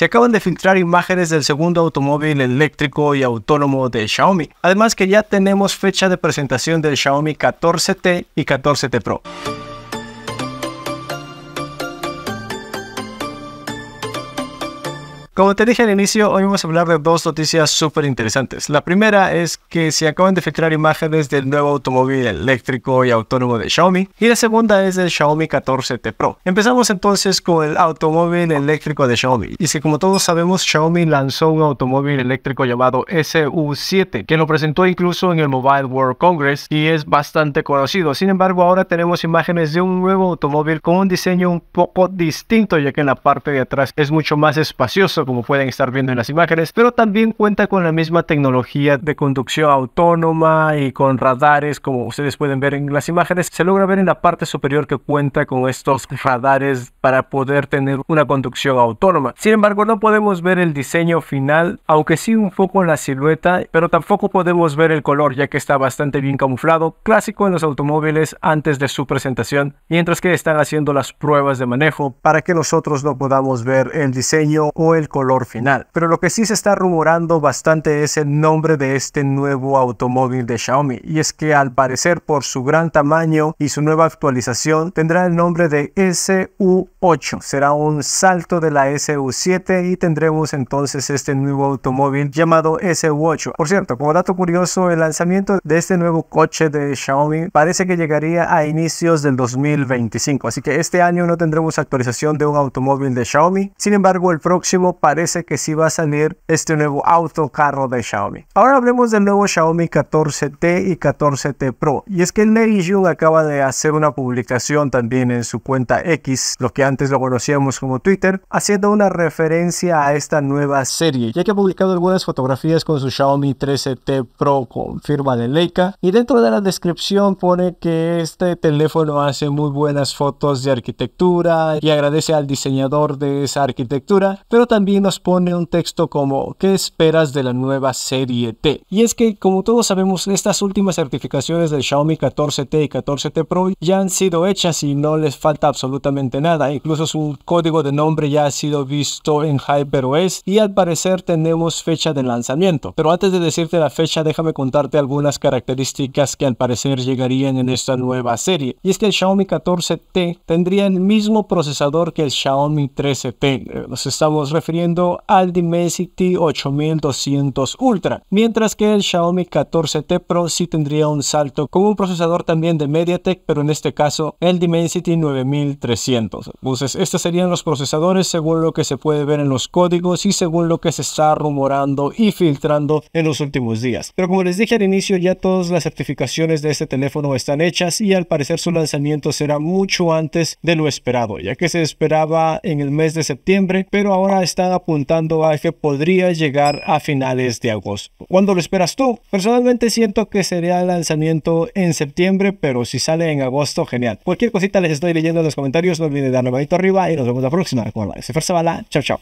se acaban de filtrar imágenes del segundo automóvil eléctrico y autónomo de Xiaomi. Además que ya tenemos fecha de presentación del Xiaomi 14T y 14T Pro. Como te dije al inicio, hoy vamos a hablar de dos noticias súper interesantes. La primera es que se acaban de filtrar imágenes del nuevo automóvil eléctrico y autónomo de Xiaomi. Y la segunda es del Xiaomi 14T Pro. Empezamos entonces con el automóvil eléctrico de Xiaomi. Y si como todos sabemos, Xiaomi lanzó un automóvil eléctrico llamado SU7, que lo presentó incluso en el Mobile World Congress y es bastante conocido. Sin embargo, ahora tenemos imágenes de un nuevo automóvil con un diseño un poco distinto, ya que en la parte de atrás es mucho más espacioso como pueden estar viendo en las imágenes, pero también cuenta con la misma tecnología de conducción autónoma y con radares, como ustedes pueden ver en las imágenes. Se logra ver en la parte superior que cuenta con estos radares para poder tener una conducción autónoma. Sin embargo, no podemos ver el diseño final, aunque sí un poco en la silueta, pero tampoco podemos ver el color ya que está bastante bien camuflado, clásico en los automóviles antes de su presentación, mientras que están haciendo las pruebas de manejo para que nosotros no podamos ver el diseño o el color final. Pero lo que sí se está rumorando bastante es el nombre de este nuevo automóvil de Xiaomi y es que al parecer por su gran tamaño y su nueva actualización tendrá el nombre de SU8. Será un salto de la SU7 y tendremos entonces este nuevo automóvil llamado SU8. Por cierto, como dato curioso, el lanzamiento de este nuevo coche de Xiaomi parece que llegaría a inicios del 2025, así que este año no tendremos actualización de un automóvil de Xiaomi. Sin embargo, el próximo parece que sí va a salir este nuevo auto carro de Xiaomi. Ahora hablemos del nuevo Xiaomi 14T y 14T Pro. Y es que Lei Jun acaba de hacer una publicación también en su cuenta X, lo que antes lo conocíamos como Twitter, haciendo una referencia a esta nueva serie, ya que ha publicado algunas fotografías con su Xiaomi 13T Pro con firma de Leica. Y dentro de la descripción pone que este teléfono hace muy buenas fotos de arquitectura y agradece al diseñador de esa arquitectura, pero también nos pone un texto como ¿qué esperas de la nueva serie T? Y es que como todos sabemos estas últimas certificaciones del Xiaomi 14T y 14T Pro ya han sido hechas y no les falta absolutamente nada, incluso su código de nombre ya ha sido visto en HyperOS y al parecer tenemos fecha de lanzamiento. Pero antes de decirte la fecha déjame contarte algunas características que al parecer llegarían en esta nueva serie. Y es que el Xiaomi 14T tendría el mismo procesador que el Xiaomi 13T. Eh, nos estamos refiriendo al Dimensity 8200 Ultra, mientras que el Xiaomi 14T Pro sí tendría un salto con un procesador también de MediaTek, pero en este caso el Dimensity 9300. Entonces, estos serían los procesadores según lo que se puede ver en los códigos y según lo que se está rumorando y filtrando en los últimos días. Pero como les dije al inicio, ya todas las certificaciones de este teléfono están hechas y al parecer su lanzamiento será mucho antes de lo esperado, ya que se esperaba en el mes de septiembre, pero ahora está apuntando a que podría llegar a finales de agosto. ¿Cuándo lo esperas tú? Personalmente siento que sería el lanzamiento en septiembre, pero si sale en agosto, genial. Cualquier cosita les estoy leyendo en los comentarios, no olviden darle manito arriba y nos vemos la próxima. la Fuerza Bala, chao chao.